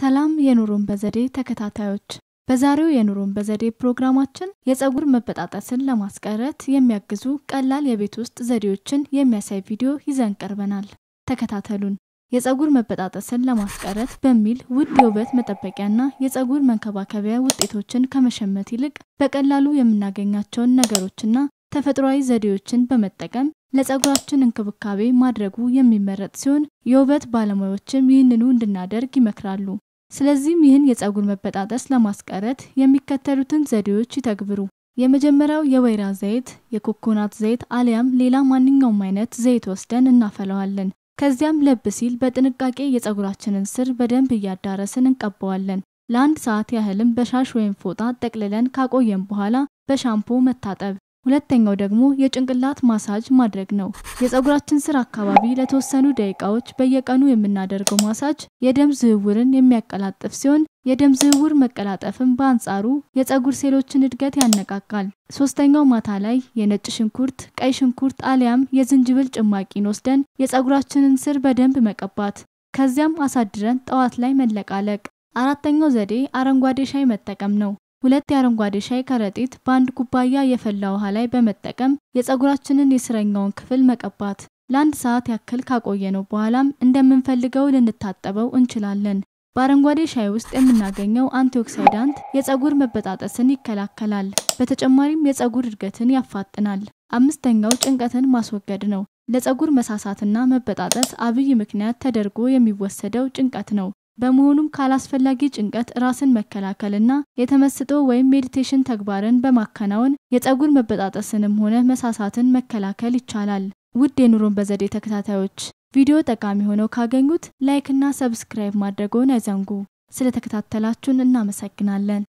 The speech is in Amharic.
ሰላም የኑሮን በዘዴ ተከታታዮች፣ በዛሬው የኑሮን በዘዴ ፕሮግራማችን የፀጉር መበጣጠስን ለማስቀረት የሚያግዙ ቀላል የቤት ውስጥ ዘዴዎችን የሚያሳይ ቪዲዮ ይዘን ቀርበናል። ተከታተሉን። የፀጉር መበጣጠስን ለማስቀረት በሚል ውድ የውበት መጠበቂያና የፀጉር መንከባከቢያ ውጤቶችን ከመሸመት ይልቅ በቀላሉ የምናገኛቸውን ነገሮችና ተፈጥሯዊ ዘዴዎችን በመጠቀም ለፀጉራችን እንክብካቤ ማድረጉ የሚመረጥ ሲሆን የውበት ባለሙያዎችም ይህንኑ እንድናደርግ ይመክራሉ። ስለዚህም ይህን የፀጉር መበጣጠስ ለማስቀረት የሚከተሉትን ዘዴዎች ይተግብሩ። የመጀመሪያው የወይራ ዘይት፣ የኮኮናት ዘይት አሊያም ሌላ ማንኛውም አይነት ዘይት ወስደን እናፈለዋለን። ከዚያም ለብ ሲል በጥንቃቄ የፀጉራችንን ስር በደንብ እያዳረስን እንቀባዋለን። ለአንድ ሰዓት ያህልም በሻሽ ወይም ፎጣ ጠቅልለን ካቆየን በኋላ በሻምፖ መታጠብ ሁለተኛው ደግሞ የጭንቅላት ማሳጅ ማድረግ ነው። የፀጉራችን ስር አካባቢ ለተወሰኑ ደቂቃዎች በየቀኑ የምናደርገው ማሳጅ የደም ዝውውርን የሚያቀላጥፍ ሲሆን የደም ዝውውር መቀላጠፍም በአንጻሩ የፀጉር ሴሎችን እድገት ያነቃቃል። ሶስተኛው ማታ ላይ የነጭ ሽንኩርት፣ ቀይ ሽንኩርት አሊያም የዝንጅብል ጭማቂን ወስደን የፀጉራችንን ስር በደንብ መቀባት፣ ከዚያም አሳድረን ጠዋት ላይ መለቃለቅ። አራተኛው ዘዴ አረንጓዴ ሻይ መጠቀም ነው። ሁለት የአረንጓዴ ሻይ ከረጢት በአንድ ኩባያ የፈላ ውሃ ላይ በመጠቀም የፀጉራችንን የስረኛውን ክፍል መቀባት ለአንድ ሰዓት ያክል ካቆየነው በኋላም እንደምንፈልገው ልንታጠበው እንችላለን። በአረንጓዴ ሻይ ውስጥ የምናገኘው አንቲኦክሳይዳንት የፀጉር መበጣጠስን ይከላከላል። በተጨማሪም የፀጉር እድገትን ያፋጥናል። አምስተኛው ጭንቀትን ማስወገድ ነው። ለፀጉር መሳሳትና መበጣጠስ አብይ ምክንያት ተደርጎ የሚወሰደው ጭንቀት ነው። በመሆኑም ካላስፈላጊ ጭንቀት ራስን መከላከልና የተመስጦ ወይም ሜዲቴሽን ተግባርን በማከናወን የፀጉር መበጣጠስንም ሆነ መሳሳትን መከላከል ይቻላል። ውድ የኑሮን በዘዴ ተከታታዮች ቪዲዮ ጠቃሚ ሆነው ካገኙት ላይክና ሰብስክራይብ ማድረግዎን አይዘንጉ። ስለተከታተላችሁን እናመሰግናለን።